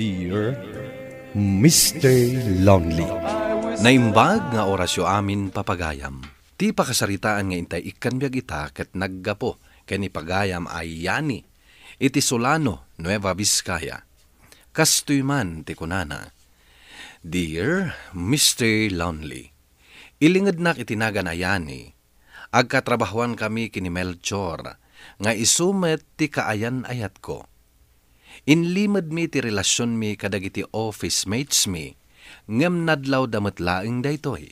Dear Mr. Lonely Naimbag nga orasyo amin papagayam. Ti pakasaritaan nga intay ikanbyag ita ket naggapo ken ipagayam ay yani. Iti Solano, Nueva Vizcaya. Kastoy man ti kunana. Dear Mr. Lonely Ilingad nak itinagan ayani. Agkatrabahuan kami kini Melchor nga isumet ti kaayan ayat ko Inlimad mi ti relasyon mi kadagiti office mates mi, ngem nadlaw damat laing daytoy.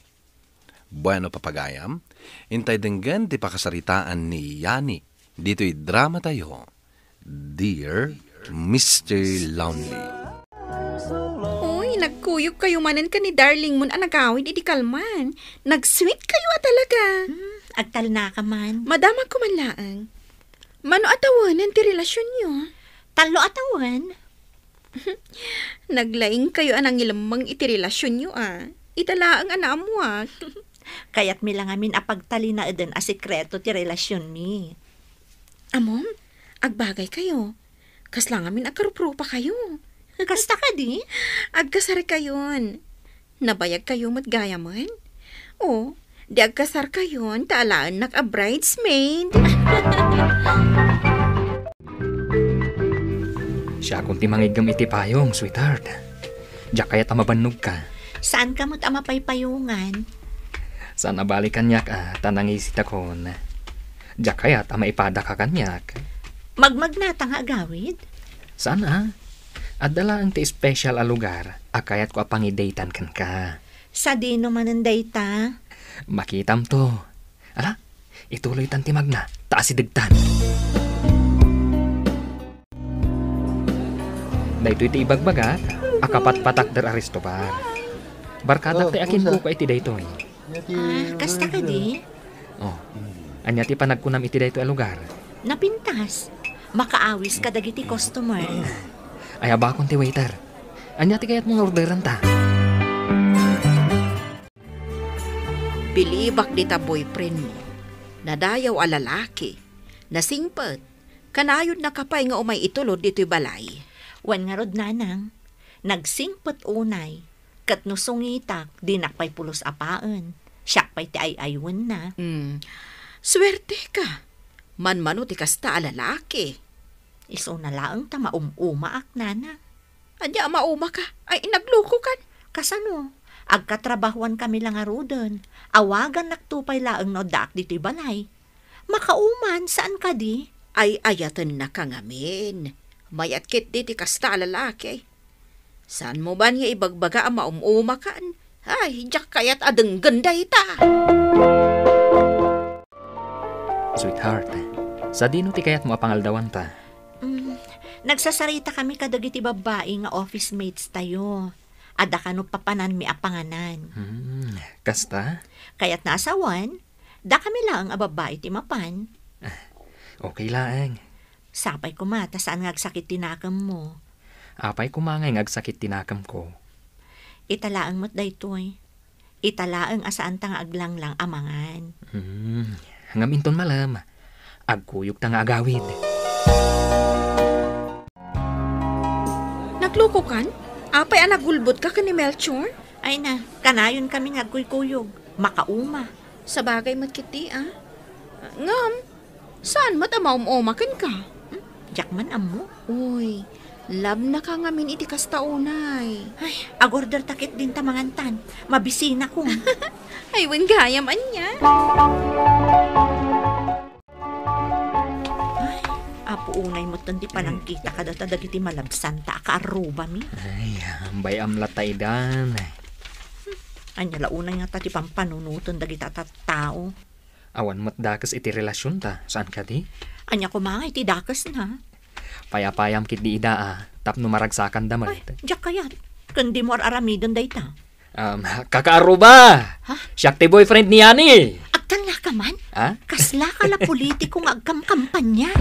Bueno papagayam, intay denggan ti pakasaritaan ni Yani. Dito'y drama tayo. Dear Mr. Lonely. Uy, nagkuyog kayo manan ka ni darling mon anagawid idi kalman. Nag-sweet kayo ah talaga. Hmm, agtal na ka man. Madama ko man laang. Mano atawanan ti relasyon niyo? Talo atawan. Naglaing kayo anang ilamang iti relasyon nyo ah. Itala ang ana mo ah. Kayat mi lang amin apagtali na eden a sekreto ti relasyon ni. Amom, agbagay kayo. Kasla lang amin agkarupro pa kayo. Kasta ka di? Agkasar kayon. Nabayag kayo mat gaya man? O, di agkasar kayon, taalaan nak a bridesmaid. Siya kung timangigam iti payong, sweetheart. Diyak kaya tamabannog ka. Saan ka mo't amapaypayungan? Sana balikan niyak ah, tanangisit akon. Diyak kaya tamaipada ka kanyak. Magmagnatang agawid? Sana Adala ah. ang ti special a lugar, akayat ah, ko apangidaytan kan ka. Sa di no manandayta? Makitam to. Ala, ituloy tan ti magna, taas Degtan. Music da ito iti ibagbaga, akapat patak dar Aristobar. Barkada oh, ti akin ko iti daytoy. Ah, kasta ka di? Oh, anya ti panagkunam iti dito a lugar. Napintas. Makaawis ka dagiti customer. Ay abakon ti waiter. Anya ti kayat mong orderan ta. Bilibak di ta boyfriend mo. Nadayaw a lalaki. Nasingpet. Kanayod na kapay nga umay itulod dito'y balay. Wan nga rod nanang, nagsingpot unay, kat nusungitak, nakpay pulos apaan. Siyak pa'y ti ay aywan na. Mm. Swerte ka. Manmano ti kasta alalaki. Iso na laang ta maumuma ak nana. Anya mauma ka? Ay nagloko kan. Kasano? Agkatrabahuan kami lang arudon. Awagan naktupay laang no dak di balay. Makauman, saan ka di? Ay ayatan na kangamin. Mayatkit di ti kasta lalaki. San mo ba niya ibagbaga ang maumumakan? Ay, jak kaya't adeng ganda ita. Sweetheart, sa dino ti kayat mo apangaldawan ta? Mm, nagsasarita kami kadagiti babae nga office mates tayo. Ada kano papanan mi apanganan. Hmm, kasta? Kaya't nasawan, da kami lang ang babae ti mapan. Ah, okay lang. Sapay ko ma, ta saan ngagsakit tinakam mo? Apay kumangay ngagsakit tinakam ko. Italaang mo't daytoy. Italaang asaan tang aglang lang amangan. Hmm, ngaminton malam. Agkuyog tang agawid. Nagloko kan? Apay anak gulbot ka kani Melchor? Ay na, kanayon kami nga kuykuyog. Makauma. Sa bagay matkiti ah. Ngam, saan matamaum kan ka? Jakman amo? Uy, lab na ka ngamin iti kastaunay. Ay, agorder takit din tamangantan. Mabisina ko. Ay, wan gayam anya. Ay, apo unay mo tandi pa nang kita kada tadag iti malabsan ta ka aruba mi. Ay, ambay amlatay dan. Anya launa nga ta tati pampanunutan dagita tao. Awan mat dakas iti relasyon ta. Saan ka di? Anya ko mga iti dakas na. Payapayam kit di ida ah. Tap numaragsakan damay. Ay, diyak ka Kundi mo aramidon day ta. Um, kakaaruba! Ha? Siyakti boyfriend ni Yani! Agtanla ka man? Ha? Kasla ka la politikong agkamkampanya.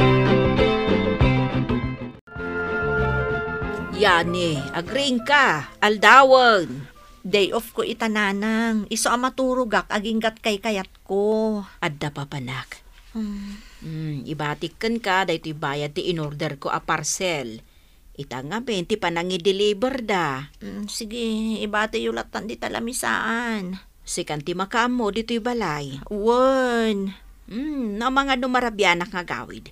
Yani, agring ka, aldawan. Day off ko itananang, iso amaturugak aginggat kay kayat ko. Adda pa panak. Hmm. Mm, ibatikan ka, dahito bayad ti inorder ko a parcel. Ita nga 20 pa nang i-deliver da. Mm, sige, ibati yung latan di talamisaan. Sikan ti makamo, dito'y balay. Wan. Mm, na mga numarabyanak nga gawid.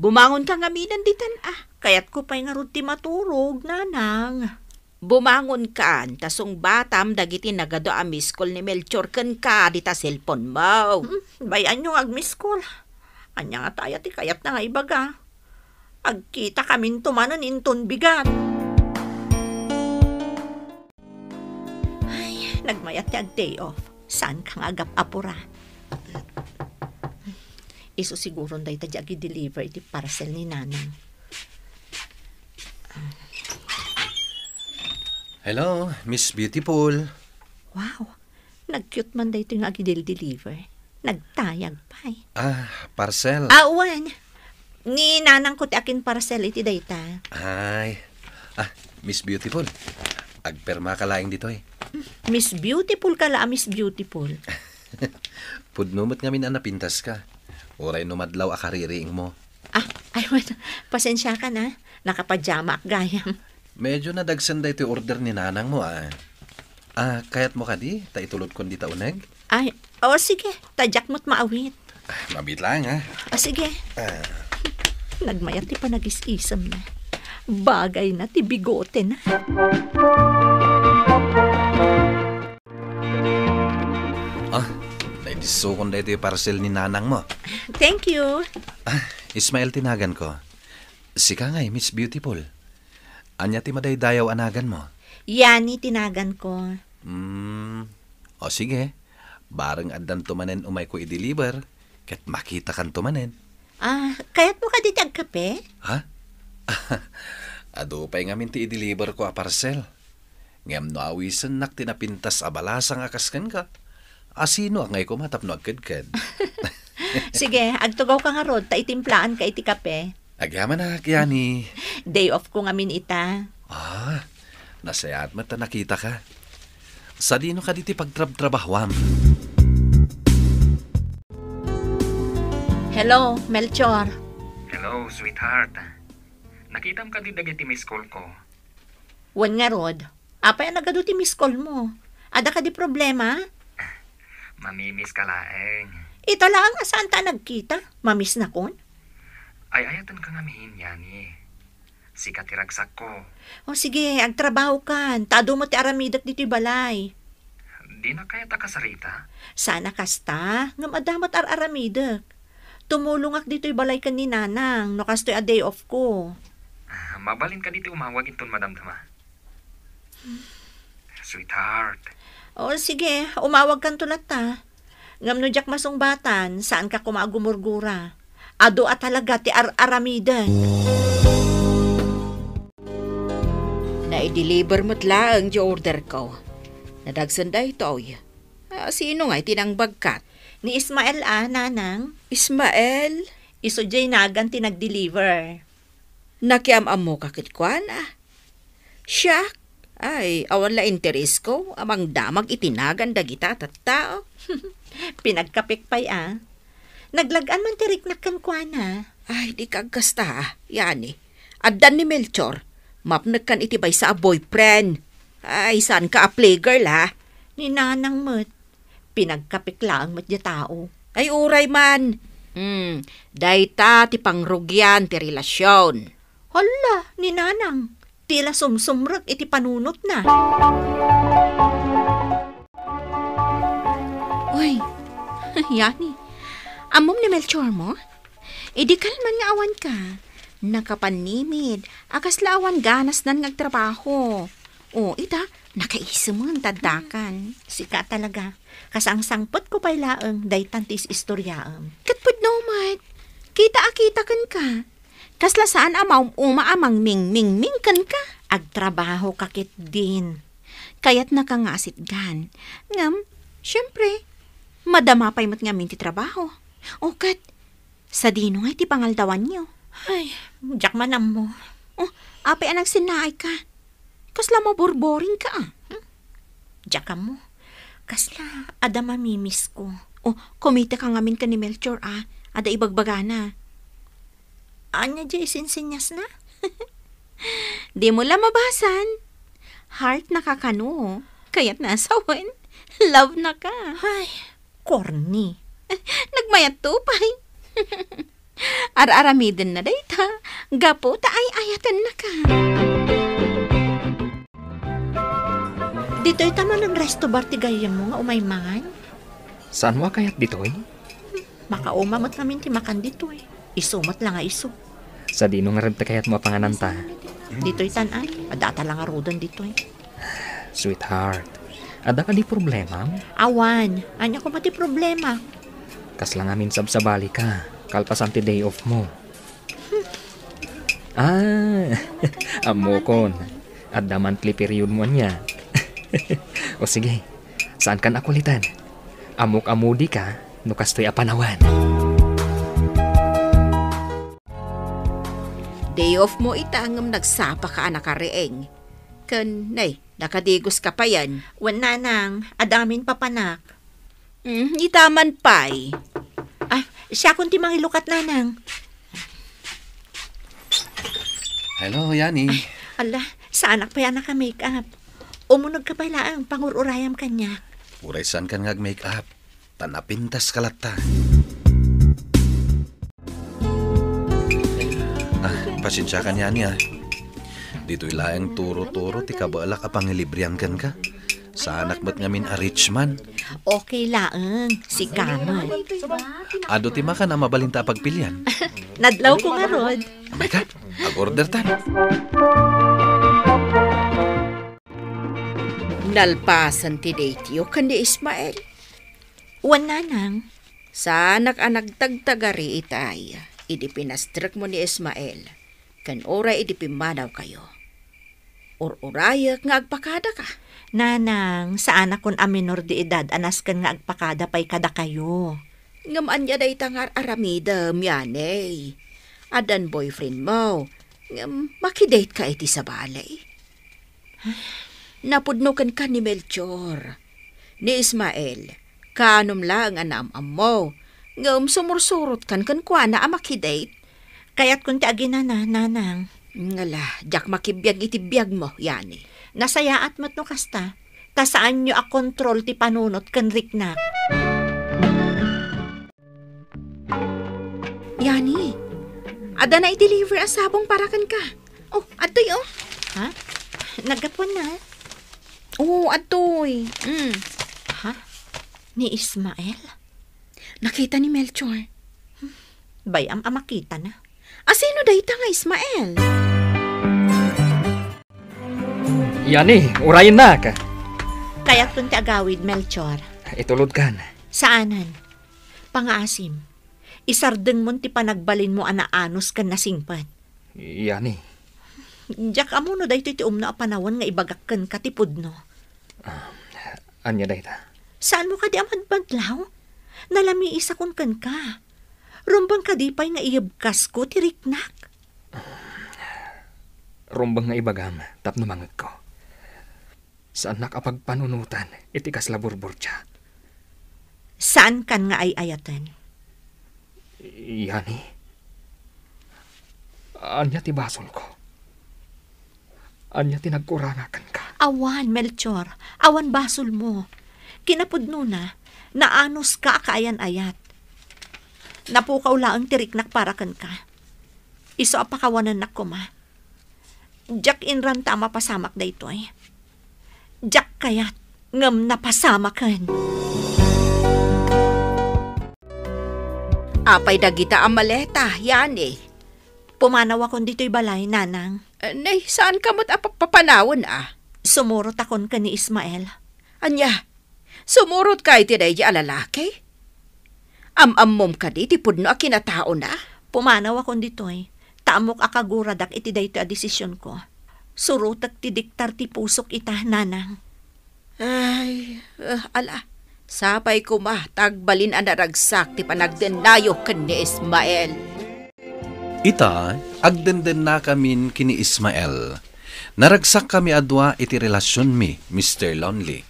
Bumangon ka nga minan ditan ah. Kaya't ko pa'y nga ti maturog, nanang. Bumangon ka, tasong batam dagiti nagado a miss call ni Melchor ken ka dita cellphone mo. Hmm, bayan yung ag miss call. Anya nga tayo ti kayat na nga ibaga. Agkita kamin tumanon inton bigat. Ay, nagmayat ti day off. Saan kang agap apura? Iso siguro nday ta agi deliver iti parcel ni nanang. Hello, Miss Beautiful. Wow, nag-cute man day ito yung agi deliver Nagtayag pa eh. Ah, parcel. Awan. Ah, ni nanang ko ti akin parcel iti dayta. Ay. Ah, Miss Beautiful. Agperma ka laing dito eh. Mm, Miss Beautiful ka la, ah, Miss Beautiful. Pudnumot ngamin ang ah, napintas ka. Uray numadlaw akaririing mo. Ah, ay, wait. pasensya ka na. Nakapadyama ak gayam. Medyo nadagsan da ito order ni nanang mo ah. Ah, kayat mo ka di? Taitulot kundi taunag? Ay, o sige, tadyak mo't maawit. Mabit lang, ha? O sige. Uh. Nagmayat ti panag-isisam na. Bagay na ti bigote na. Ah, naidisukon na ito yung parcel ni nanang mo. Thank you. Ah, Ismael tinagan ko. Sika nga eh, Miss Beautiful. Anya ti madaydayaw anagan mo? Yani tinagan ko. Hmm, o sige barang addan tumanen umay ko i-deliver, kat makita kan tumanen. Ah, kayat mo ka ditag kape? Ha? Ado pa'y ngamin ti i-deliver ko a parcel. Ngam no awisan nak tinapintas a balasang akaskan ka. Asino ak ngay ko matap no agkadkad. Sige, agtugaw ka nga rod, ta itimplaan ka iti kape. Agyaman na, Kiani. Day off ko ngamin ita. Ah, nasayat mata nakita ka. Sa dino ka diti pagtrab-trabahwam. Hello, Melchor. Hello, sweetheart. Nakita mo ka di dagiti miss ko. Wan nga, Rod. Apay ang nagado ti miss call mo. Ada ka di problema? Mamimiss ka laeng. Ito ang asaan ta nagkita? Mamiss na kon? Ay, ayatan ka nga mihin yan eh. Sikat iragsak ko. O oh, sige, agtrabaho kan. Tado mo ti aramidak dito balay. Di na kaya ta kasarita? Sana kasta, nga madamat ar aramidak. Tumulong ak dito'y balay ka ni nanang, no kasto'y a day off ko. Ah, mabalin ka dito umawag inton, madam dama. Hmm. Sweetheart. O, sige, umawag kan tulat ta. Ngam no jak masong batan, saan ka kumagumurgura? Ado at talaga ti ar-aramidan. Na-deliver mo't laang di order ko. Nadagsan da ito, oy. Ah, sino nga'y tinangbagkat? Ni Ismael ah, nanang. Ismael? Iso jay nagan tinag-deliver. Nakiamam mo kakitkuan ah. Siyak, ay, awan la interes ko, amang damag itinagan dagita tat tao. Pinagkapikpay ah. Naglagan man tirik na kang kuana. Ah. Ay, di kagkasta ah. Yani. Addan ni Melchor. Mapnag kan itibay sa boyfriend. Ay, saan ka a ah, playgirl ha? Ah? Ni nanang mat. Pinagkapikla ang mat tao. Ay, uray man. Hmm, dayta ti pangrugyan ti relasyon. Hala, ni nanang, tila sumsumrot iti panunot na. Uy, yani, amom ni Melchor mo? Idi kalman nga awan ka. Nakapanimid, akas awan ganas nan ngagtrabaho. O, ita, Nakaisa mo ang tadakan. Sika talaga. Kasang sangpot ko pa'y pailaang, daytan tantis istoryaang. Katpod no, mat. Kita-akita kan ka. Kasla saan amaw umaamang ming-ming-ming kan ka. Agtrabaho kakit din. Kaya't nakangasit gan. Ngam, syempre, madama pa'y mat ngamin ti trabaho. O kat, sa dino nga ti pangaldawan niyo. Ay, jakman mo. Oh, api anag sinaay ka. Kasla maborboring ka ah. Hmm? Diyaka mo. Kasla, ada mamimiss ko. O, oh, kumita ka ngamin ka ni Melchor ah. Ada ibagbaga na. Anya di isinsinyas na? di mo lang mabasan. Heart nakakano. Oh. Kaya't nasawin. Love na ka. Ay, corny. Nagmayat tupay. Ar-aramidin na dayta. Gapo ta ay ayatan na ka. Dito'y tama ng resto bartigaya mo nga umaymangan. Saan mo kayat dito'y? Hmm, makaumamot namin ti makan dito'y. Isumot lang nga iso. Sa dino nung rib kayat mo pangananta. Dito'y tanan. Adata lang nga rodan dito'y. Sweetheart, ada ka di problema? Awan, anya ko mati problema. Kaslang amin sabsabali ka. Kalpasan ti day off mo. ah, amokon. At the monthly period mo niya. o sige, saan kan akulitan? Amok-amudi ka, no kastoy apanawan. Day off mo itangam nagsapa ka anak kareeng. Kan, nay, nakadigos ka pa yan. Wala nang, adamin pa panak. Mm, itaman pa'y. Ah, siya kunti mga ilukat nanang. Hello, Yani. Ay, ah, ala, sa anak pa yan naka-makeup. Umunog ka pala ang pangururayam kanya. Uray kan ka make up? Tanapintas kalata. Ah, pasensya ka niya niya. Dito ilaeng turo-turo, ti kabala a pangilibriyan kan ka. Sa anak ba't min a rich man? Okay laang, si Kamal. Ado ti maka na mabalinta pagpilyan. Nadlaw ko nga, Rod. Amay ka, ag-order tan. Nalpasan ti deiti o Ismael. Wan nanang. Sa anak tagtagari itay. Idi pinastrak mo ni Ismael. Kan ora idi kayo. Or orayak nga agpakada ka. Nanang, sa anak kon aminor di edad anas kan nga agpakada pa'y kada kayo. Ngaman niya day tangar aramida yan Adan boyfriend mo. Ngam, makidate ka iti sa balay. Ah, napudnukan ka ni Melchor. Ni Ismael, kanom lang anam ammo. ngam sumursurot kan kan kwa na amakidate. Kaya't kung tiagin na na, nanang. Ngala, jak makibiyag itibiyag mo, yani. Nasaya at matno kasta, ta saan nyo akontrol ti panunot kan riknak. Yani, ada na i-deliver asabong para kan ka. Oh, atoy oh. Ha? Nagapon na. Oo, oh, atoy. Mm. Ha? Ni Ismael? Nakita ni Melchor. Hmm. Bayam amakita na. Asino ah, dayta nga Ismael? Yan eh, urayan na ka. Kaya kung agawid, Melchor. Itulod ka na. Saanan? Pangaasim. Isardeng mo ti panagbalin mo anaanos kan nasingpan. Yan eh. Jack, amo no dahito iti umno apanawan nga ibagakan katipod no. Uh, anya dahita? Saan mo ka di amad Nalami isa kun kan ka. Rumbang ka di pa'y nga iyabkas ko, tiriknak. Rumbang nga ibagam, tapno mangag ko. Saan nakapagpanunutan, itikas laburbor siya. Saan kan nga ay ayatan? Yani. Anya ti basol ko. Anya tinagkuranakan ka. Awan, Melchor. Awan basol mo. Kinapod nuna, ah. naanos ka kaayan-ayat. Napukaw ang tiriknak para kan ka. Iso apakawanan na ko Jack inran tama pasamak da ito eh. Jack kayat ngam napasamakan. Apay dagita ang maleta, yan eh. Pumanaw akong dito'y balay, nanang. Eh, nay, saan ka mo't apapanawan ah? Sumurot akon ka ni Ismael. Anya, sumurot ka iti day alalaki? Am-ammom ka di, tipod no akinatao na? Pumanaw akon ditoy. Tamok akaguradak iti day ta desisyon ko. Surutak ti diktar ti pusok ita, nanang. Ay, uh, ala. Sapay ko ma, tagbalin ang naragsak ti panagdenayo kan ni Ismael. Ita, agdenden na kamin kini Ismael. Naragsak kami adwa iti relasyon mi, Mr. Lonely.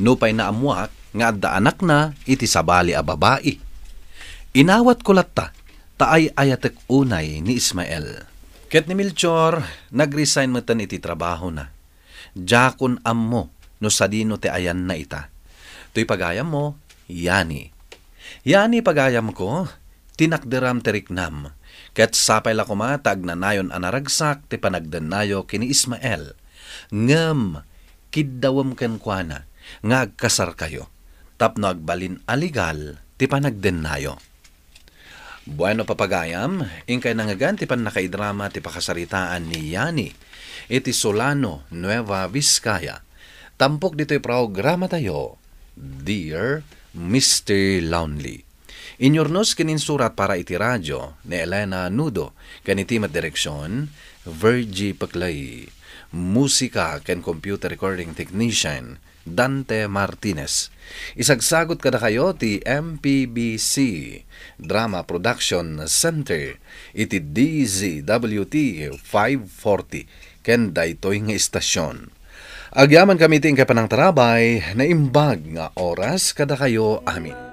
Nupay na amuak, nga adda anak na iti sabali a babae. Inawat ko latta, taay ayatek unay ni Ismael. Ket ni Milchor, nagresign matan iti trabaho na. Jakon ammo, no sadino te ayan na ita. Tuy pagayam mo, yani. Yani pagayam ko, tinakderam teriknam. Ket sapay lakumatag na nayon anaragsak ti panagdanayo kini Ismael. Ngem, kiddawam ken kuana ngagkasar kayo. Tapno agbalin aligal ti panagdanayo. Bueno papagayam, inkay nangagan ti pan nakaidrama ti pakasaritaan ni Yani. Iti Solano, Nueva Vizcaya. Tampok dito'y programa tayo, Dear Mr. Lonely. Inyornos kinin surat para iti radyo ni Elena Nudo kaniti mat direksyon Vergie Paklay. Musika ken computer recording technician Dante Martinez. Isagsagot kada kayo ti MPBC Drama Production Center iti DZWT 540 ken daytoy nga istasyon. Agyaman kami ting kapanang tarabay na imbag nga oras kada kayo amin.